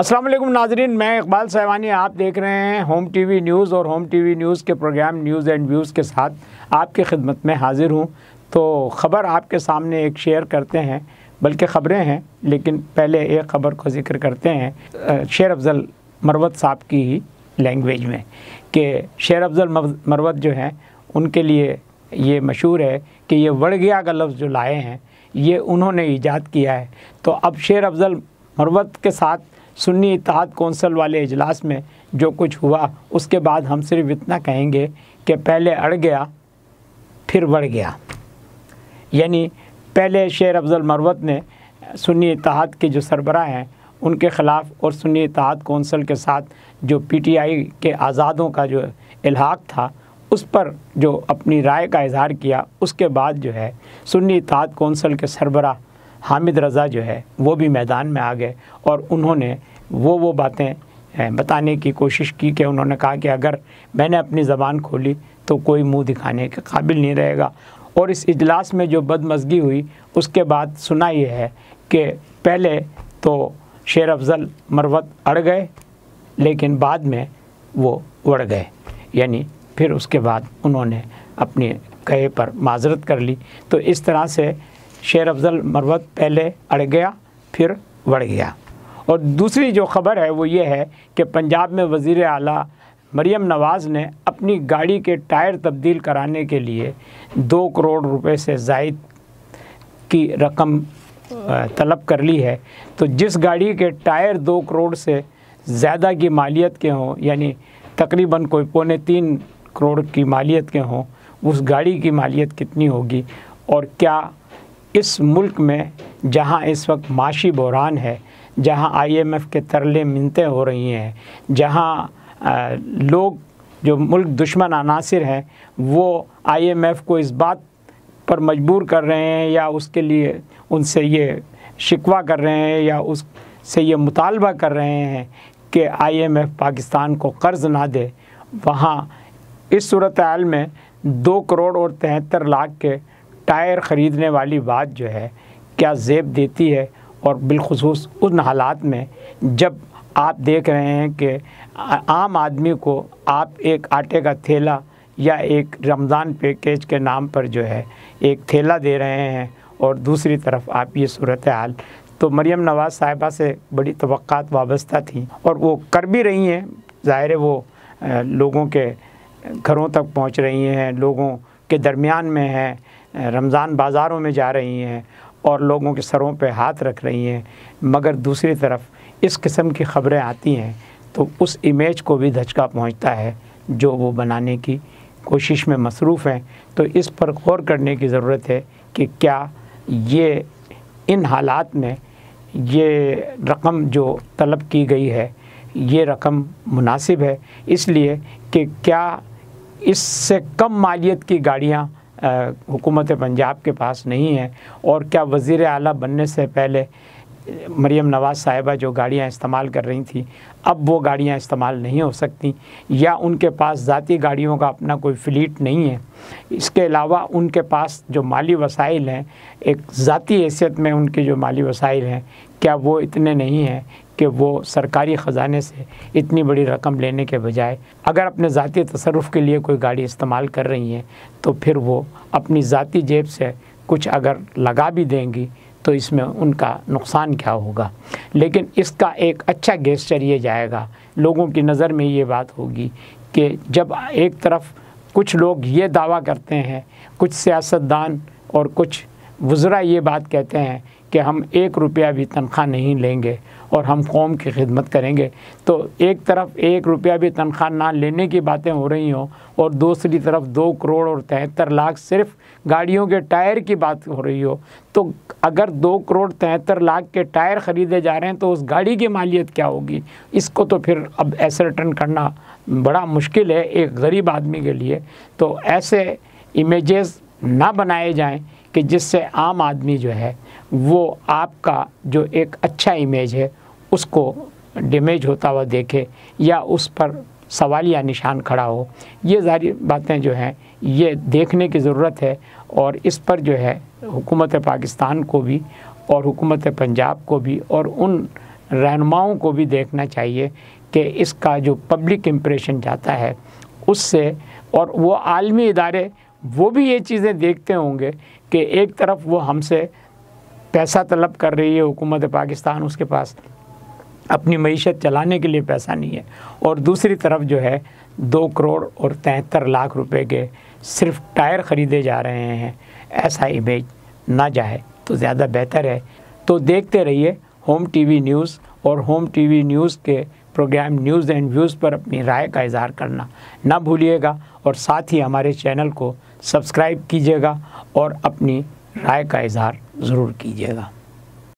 अस्सलाम वालेकुम नाजरीन मैं इकबाल सहवानी आप देख रहे हैं होम टीवी न्यूज़ और होम टीवी न्यूज़ के प्रोग्राम न्यूज़ एंड व्यूज़ के साथ आपकी खिदमत में हाजिर हूँ तो ख़बर आपके सामने एक शेयर करते हैं बल्कि ख़बरें हैं लेकिन पहले एक ख़बर को जिक्र करते हैं शेर अफजल मरवत साहब की ही लैंग्वेज में कि शेर अफजल मरवत जो हैं उनके लिए ये मशहूर है कि ये वड़गिया का लफ्ज़ जो लाए हैं ये उन्होंने ईजाद किया है तो अब शेर अफजल मरवत के साथ सुन्नी इतिहाद कौंसल वाले इजलास में जो कुछ हुआ उसके बाद हम सिर्फ इतना कहेंगे कि पहले अड़ गया फिर बढ़ गया यानी पहले शेर अफजल मरवत ने सुन्नी इतिहाद के जो सरबरा हैं उनके ख़िलाफ़ और सुन्नी इतिहाद कौंसल के साथ जो पीटीआई के आज़ादों का जो इलाहाक था उस पर जो अपनी राय का इजहार किया उसके बाद जो है सुन्नी इतिहाद कौंसल के सरबरा हामिद रज़ा जो है वो भी मैदान में आ गए और उन्होंने वो वो बातें बताने की कोशिश की कि उन्होंने कहा कि अगर मैंने अपनी ज़बान खोली तो कोई मुंह दिखाने के काबिल नहीं रहेगा और इस इजलास में जो बदमजगी हुई उसके बाद सुना यह है कि पहले तो शेर अफजल मरवत अड़ गए लेकिन बाद में वो उड़ गए यानी फिर उसके बाद उन्होंने अपने कहे पर माजरत कर ली तो इस तरह से शेर अफजल मरवत पहले अड़ गया फिर बढ़ गया और दूसरी जो खबर है वो ये है कि पंजाब में वज़ी अला मरीम नवाज़ ने अपनी गाड़ी के टायर तब्दील कराने के लिए दो करोड़ रुपए से जायद की रकम तलब कर ली है तो जिस गाड़ी के टायर दो करोड़ से ज़्यादा की मालियत के हों यानी तकरीबन कोई पौने तीन करोड़ की मालियत के हों उस गाड़ी की मालियत कितनी होगी और क्या इस मुल्क में जहां इस वक्त माशी बहरान है जहां आईएमएफ के तरले मिनतें हो रही हैं जहां लोग जो मुल्क दुश्मन अनासर हैं वो आईएमएफ को इस बात पर मजबूर कर रहे हैं या उसके लिए उनसे ये शिकवा कर रहे हैं या उससे ये मुतालबा कर रहे हैं कि आईएमएफ पाकिस्तान को कर्ज़ ना दे वहाँ इस सूरत हाल में दो करोड़ और तिहत्तर लाख के टायर ख़रीदने वाली बात जो है क्या जेब देती है और बिलखसूस उन हालात में जब आप देख रहे हैं कि आम आदमी को आप एक आटे का थैला या एक रमज़ान पैकेज के नाम पर जो है एक थैला दे रहे हैं और दूसरी तरफ आप ये सूरत हाल तो मरियम नवाज़ साहिबा से बड़ी तो वाबस्ता थी और वो कर भी रही हैं ज़ाहिर वो लोगों के घरों तक पहुंच रही हैं लोगों के दरमियान में हैं रमज़ान बाज़ारों में जा रही हैं और लोगों के सरों पे हाथ रख रही हैं मगर दूसरी तरफ इस किस्म की खबरें आती हैं तो उस इमेज को भी धचका पहुंचता है जो वो बनाने की कोशिश में मसरूफ़ हैं तो इस पर गौर करने की ज़रूरत है कि क्या ये इन हालात में ये रकम जो तलब की गई है ये रकम मुनासिब है इसलिए कि क्या इससे कम मालियत की गाड़ियाँ हुकूमत पंजाब के पास नहीं है और क्या वज़ी अला बनने से पहले मरियम नवाज़ साहिबा जो गाड़ियाँ इस्तेमाल कर रही थी अब वो गाड़ियाँ इस्तेमाल नहीं हो सकती या उनके पास ज़ाती गाड़ियों का अपना कोई फ्लीट नहीं है इसके अलावा उनके पास जो माली वसाइल हैं एक ज़ाती हैसियत में उनके जो माली वसाइल हैं क्या वो इतने नहीं हैं कि वो सरकारी ख़जाने से इतनी बड़ी रकम लेने के बजाय अगर अपने ज़ाती तसरफ़ के लिए कोई गाड़ी इस्तेमाल कर रही हैं तो फिर वो अपनी ज़ाती जेब से कुछ अगर लगा भी देंगी तो इसमें उनका नुकसान क्या होगा लेकिन इसका एक अच्छा गेस्टर ये जाएगा लोगों की नज़र में ये बात होगी कि जब एक तरफ कुछ लोग ये दावा करते हैं कुछ सियासतदान और कुछ वजरा ये बात कहते हैं कि हम एक रुपया भी तनख्वाह नहीं लेंगे और हम कौम की खिदमत करेंगे तो एक तरफ एक रुपया भी तनख्वाह ना लेने की बातें हो रही हों और दूसरी तरफ दो करोड़ और तिहत्तर लाख सिर्फ गाड़ियों के टायर की बात हो रही हो तो अगर दो करोड़ तिहत्तर लाख के टायर ख़रीदे जा रहे हैं तो उस गाड़ी की मालियत क्या होगी इसको तो फिर अब ऐसे रिटर्न करना बड़ा मुश्किल है एक गरीब आदमी के लिए तो ऐसे इमेजेस ना बनाए जाएँ कि जिससे आम आदमी जो है वो आपका जो एक अच्छा इमेज है उसको डेमेज होता हुआ देखे या उस पर सवाल या निशान खड़ा हो ये सारी बातें जो हैं ये देखने की ज़रूरत है और इस पर जो है हुकूमत पाकिस्तान को भी और हुकूमत पंजाब को भी और उन रहनुमाओं को भी देखना चाहिए कि इसका जो पब्लिक इम्प्रेशन जाता है उससे और वो आलमी इदारे वो भी ये चीज़ें देखते होंगे कि एक तरफ वो हमसे पैसा तलब कर रही है हुकूमत पाकिस्तान उसके पास अपनी मीशत चलाने के लिए पैसा नहीं है और दूसरी तरफ जो है दो करोड़ और तिहत्तर लाख रुपए के सिर्फ टायर ख़रीदे जा रहे हैं ऐसा इमेज ना जाए तो ज़्यादा बेहतर है तो देखते रहिए होम टीवी न्यूज़ और होम टीवी न्यूज़ के प्रोग्राम न्यूज़ एंड व्यूज़ पर अपनी राय का इजहार करना ना भूलिएगा और साथ ही हमारे चैनल को सब्सक्राइब कीजिएगा और अपनी राय का इजहार ज़रूर कीजिएगा